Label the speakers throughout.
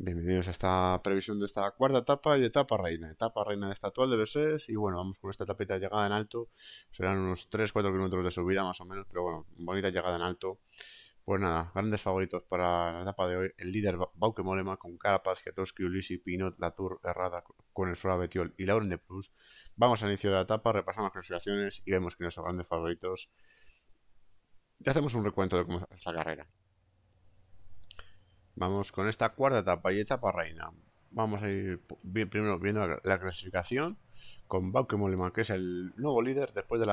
Speaker 1: Bienvenidos a esta previsión de esta cuarta etapa y etapa reina. Etapa reina de esta actual de b y bueno, vamos con esta etapa de llegada en alto. Serán unos 3-4 kilómetros de subida más o menos, pero bueno, bonita llegada en alto. Pues nada, grandes favoritos para la etapa de hoy. El líder Bauke Molema con Carapaz, Kiatowski, Ulisi, Pinot, Tour errada con el Flora Betiol y Lauren de Plus. Vamos al inicio de la etapa, repasamos las clasificaciones y vemos que nuestros grandes favoritos. Ya hacemos un recuento de cómo es la carrera. Vamos con esta cuarta etapa y etapa reina. Vamos a ir primero viendo la, clasificación con Bauke Moleman, que es el nuevo líder después de,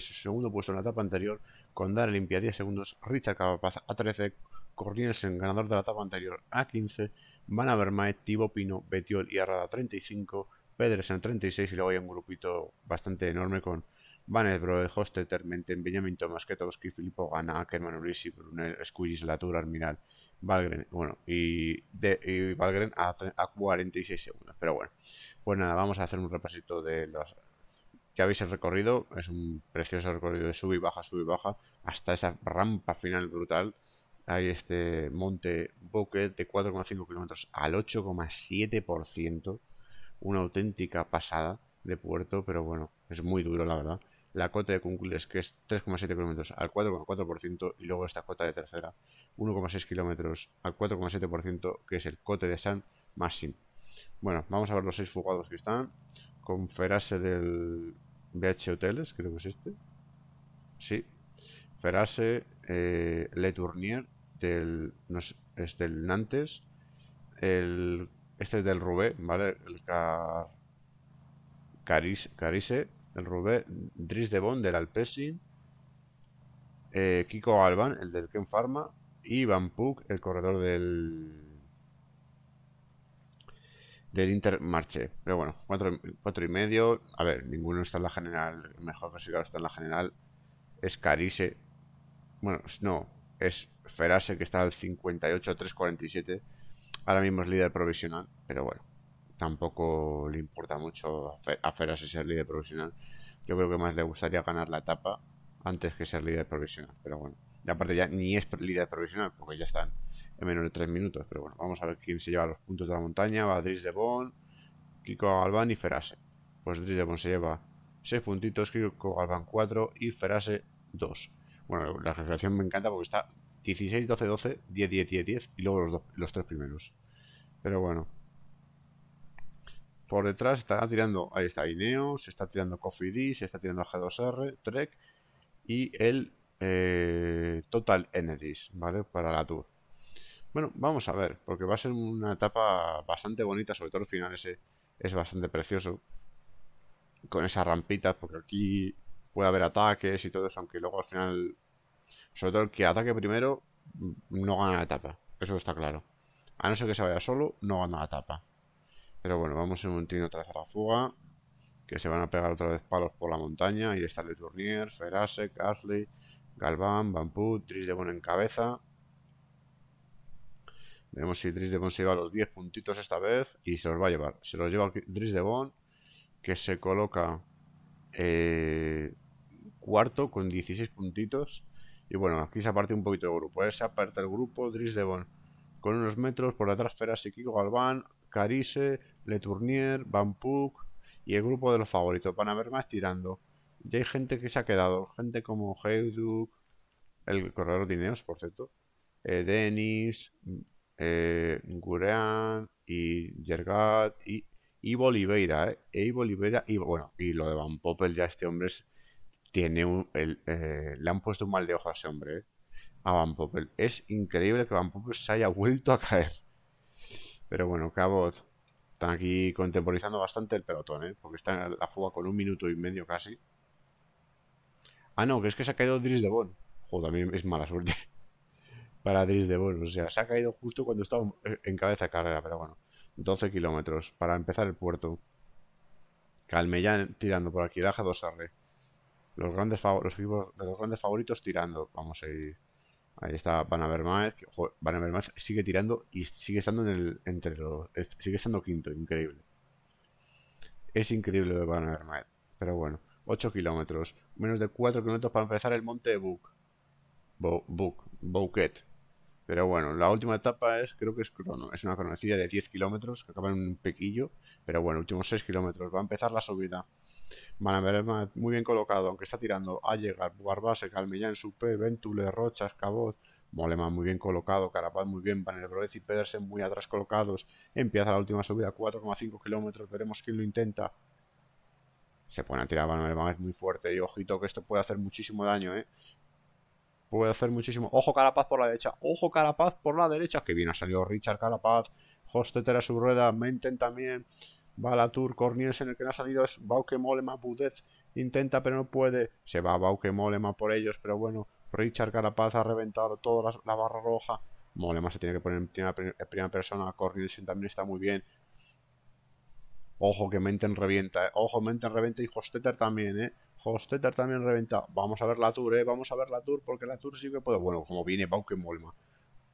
Speaker 1: su segundo puesto en la etapa anterior, con Dar Limpia 10 segundos, Richard Cavapaz a 13, Cornielsen, ganador de la etapa anterior, a 15, Van Avermaet, Tibo Pino, Betiol y Arrada 35, Pedersen 36 y luego hay un grupito bastante enorme con de Hoste, Termenten, Benjamin Tomás, Ketowski, Filippo Gana, Kerman, Ulissi, Brunel, Squillis, Latour, Arminal, Valgren, bueno, y, de, Valgren a, 46 segundos. Pero bueno, pues nada, vamos a hacer un repasito de los que habéis recorrido, es un precioso recorrido de sub y baja, sub y baja, hasta esa rampa final brutal. Hay este monte Bucket de 4,5 kilómetros al 8,7%. Una auténtica pasada de puerto, pero bueno, es muy duro la verdad la cota de es que es 3,7 kilómetros al 4,4%, y luego esta cota de tercera, 1,6 kilómetros al 4,7%, que es el cote de San Massim. Bueno, vamos a ver los seis fugados que están. Con Ferase del BH Hoteles, creo que es este. Sí. Ferase, eh, Le Tournier, del, es del Nantes. El, este es del Rubé, ¿vale? El Car, Caris, Carise el Rubén Dries de Bond del Alpesi, eh, Kiko Alban, el del Ken Pharma, y Van el corredor del del Marche Pero bueno, cuatro, y medio. A ver, ninguno está en la general. mejor clasificado está en la general. Es Bueno, no. Es Ferase, que está al 58-347. Ahora mismo es líder provisional. Pero bueno tampoco le importa mucho a Ferase ser líder provisional. Yo creo que más le gustaría ganar la etapa antes que ser líder provisional. Pero bueno, y aparte ya ni es líder provisional porque ya están en menos de 3 minutos. Pero bueno, vamos a ver quién se lleva los puntos de la montaña. Va Dries de Bon, Kiko Galván y Ferase. Pues Dries de Bon se lleva 6 puntitos, Kiko Galván 4 y Ferase 2. Bueno, la reflexión me encanta porque está 16, 12, 12, 10, 10, 10, 10 y luego los, los tres primeros. Pero bueno, por detrás está tirando, ahí está Ineos, se está tirando Coffee D, se está tirando G2R, Trek y el eh, Total Energy ¿vale? Para la Tour. Bueno, vamos a ver, porque va a ser una etapa bastante bonita, sobre todo el final ese es bastante precioso. Con esas rampitas, porque aquí puede haber ataques y todo eso, aunque luego al final, sobre todo el que ataque primero, mm, no gana la etapa, eso está claro. A no ser que se vaya solo, no gana la etapa. Pero bueno, vamos en un trino tras la fuga. Que se van a pegar otra vez palos por la montaña. Y está Le Tournier, Ferasek, Carsley, Galván, de Bon en cabeza. Vemos si Bon se lleva los 10 puntitos esta vez y se los va a llevar. Se los lleva de Bon que se coloca eh, cuarto con 16 puntitos. Y bueno, aquí se aparte un poquito el grupo. Se aparte el grupo, de Bon con unos metros, por detrás Ferasek y Kiko Galván, Carice, Le Van Puck y el grupo de los favoritos. Van a ver más tirando. Ya hay gente que se ha quedado, gente como Heuduk, el corredor de Ineos, por cierto, eh, Denis, mm, eh, Gurean y Yergat y Boliveira ¿eh? y y bueno, y lo de Van Poppel ya este hombre tiene un, eh, le han puesto un mal de ojo a ese hombre, a Van Poppel. Es increíble que Van Poppel se haya vuelto a caer. Pero bueno, Cabot están aquí contemporizando bastante el pelotón, ¿eh? porque está la fuga con un minuto y medio casi. Ah, no, que es que se ha caído Dries de Bon. Joder, mí es mala suerte para Dries de Bon. O sea, se ha caído justo cuando estaba en cabeza de carrera, pero bueno. 12 kilómetros para empezar el puerto. Calmellán tirando por aquí, Daja 2R. Los grandes los de los grandes favoritos tirando. Vamos a ir Ahí está Van Avermaet, Van Avermaet sigue tirando y sigue estando en el, entre los, sigue estando quinto, increíble. Es increíble lo de Van Avermaet, pero bueno, 8 kilómetros, menos de 4 kilómetros para empezar el monte de Buk. Bouquet. Pero bueno, la última etapa es, creo que es crono, es una conocida de 10 kilómetros que acaba en un pequillo, pero bueno, últimos 6 kilómetros, va a empezar la subida. Van ver muy bien colocado, aunque está tirando a llegar Barbase, Calmellán, P, Ventule, Rochas, Cabot, Molema muy bien colocado, Carapaz muy bien, Van y Pedersen muy atrás colocados. Empieza la última subida, 4,5 kilómetros, veremos quién lo intenta. Se pone a tirar Van muy fuerte y ojito que esto puede hacer muchísimo daño, ¿eh? Puede hacer muchísimo. Ojo Carapaz por la derecha, ojo Carapaz por la derecha, que bien ha salido Richard Carapaz. Hosteter a su rueda, Menten también. Va Tour, en el que no ha salido es Bauke Molema, Budet intenta pero no puede, se va Bauke Molema por ellos, pero bueno, Richard Carapaz ha reventado toda la, barra roja, Molema se tiene que poner en primera, persona, Cornielsen también está muy bien, ojo que Menten revienta, eh. ojo Menten revienta y Hostetter también, eh, Hostetter también reventa, vamos a ver la Tour, eh, vamos a ver la Tour porque la Tour sí que puede, bueno, como viene Bauke Molema,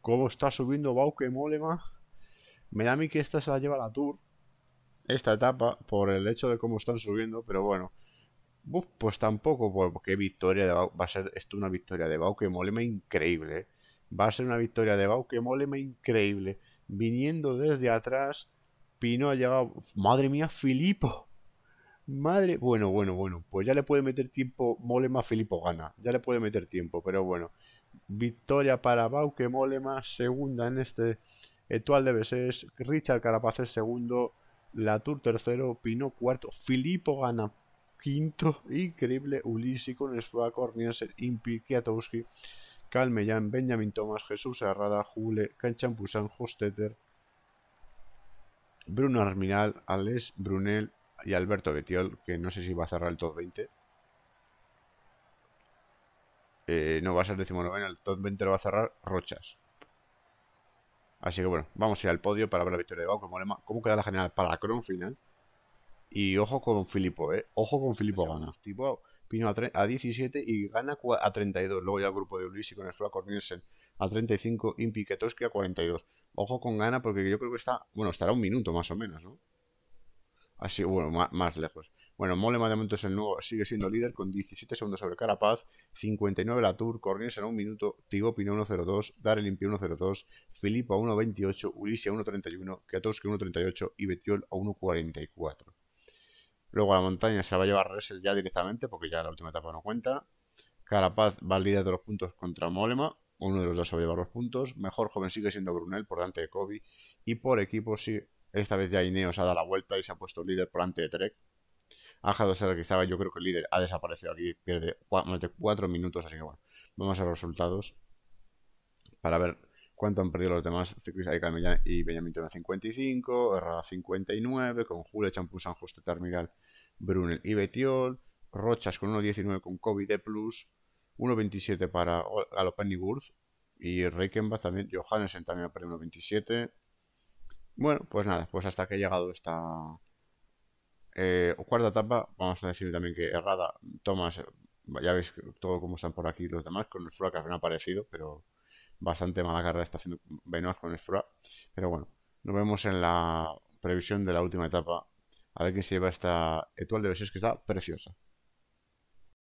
Speaker 1: cómo está subiendo Bauke Molema, me da a mí que esta se la lleva la Tour, esta etapa por el hecho de cómo están subiendo, pero bueno. pues tampoco, porque pues, victoria de va a ser esto una victoria de Bau molema increíble. ¿eh? Va a ser una victoria de Bau molema increíble. Viniendo desde atrás, Pino ha llegado. Madre mía, Filipo. Madre. Bueno, bueno, bueno. Pues ya le puede meter tiempo. Molema, Filipo gana. Ya le puede meter tiempo, pero bueno. Victoria para Bau molema. Segunda en este. Etual de Besés. Richard Carapaz el segundo. Latour tercero, Pino cuarto, Filippo gana quinto, increíble Ulisi con Svak, Impi, Kwiatowski, Calmellán, Benjamin Thomas, Jesús Herrada, Jule, Canchampusan, Hosteter, Bruno Arminal, Alex Brunel y Alberto Betiol, que no sé si va a cerrar el top 20. Eh, no va a ser decimonoveno, el top 20 lo va a cerrar Rochas. Así que bueno, vamos a ir al podio para ver la victoria de Bau, cómo, queda la general para la Cron final. Y ojo con Filipo, ¿eh? Ojo con Filipo gana. Tipo, Pino a, a, 17 y gana a 32. Luego ya el grupo de y con el flaco Nielsen a 35, y Ketoski a 42. Ojo con gana porque yo creo que está, bueno, estará un minuto más o menos, ¿no? Así, bueno, más lejos. Bueno, Mollema de momento es el nuevo, sigue siendo líder con 17 segundos sobre Carapaz, 59 la Tour, Cornelius en un minuto, Tigo Pino 1.02, Darelin limpio 1.02, Filipo a 1.28, Ulisi a 1.31, Kiatowski a 1.38 y Betiol a 1.44. Luego a la montaña se la va a llevar Ressel ya directamente porque ya la última etapa no cuenta. Carapaz va al líder de los puntos contra Molema, uno de los dos va a llevar los puntos. Mejor joven sigue siendo Brunel por delante de Kobe y por equipo sí, esta vez ya Ineos ha dado la vuelta y se ha puesto líder por delante de Trek Aja 2 que estaba yo creo que el líder ha desaparecido aquí, pierde más de 4 minutos, así que bueno, vamos a los resultados para ver cuánto han perdido los demás. Ciclis Aycal y Benjamin Tona 55, Errada 59, con Jule Champú, San Justo, Termigal, Brunel y Betiol, Rochas con 1.19 con COVID de Plus, 1.27 para Galopani Wurz. y Reichenbach también, Johannesen también ha perdido 1.27. Bueno, pues nada, pues hasta que ha llegado esta eh, cuarta etapa, vamos a decir también que errada, Tomás, ya veis todo como están por aquí los demás, con el Fura que han aparecido, pero bastante mala carrera está haciendo Benoit con el Fura. Pero bueno, nos vemos en la previsión de la última etapa, a ver quién se lleva esta etual de besos que está preciosa.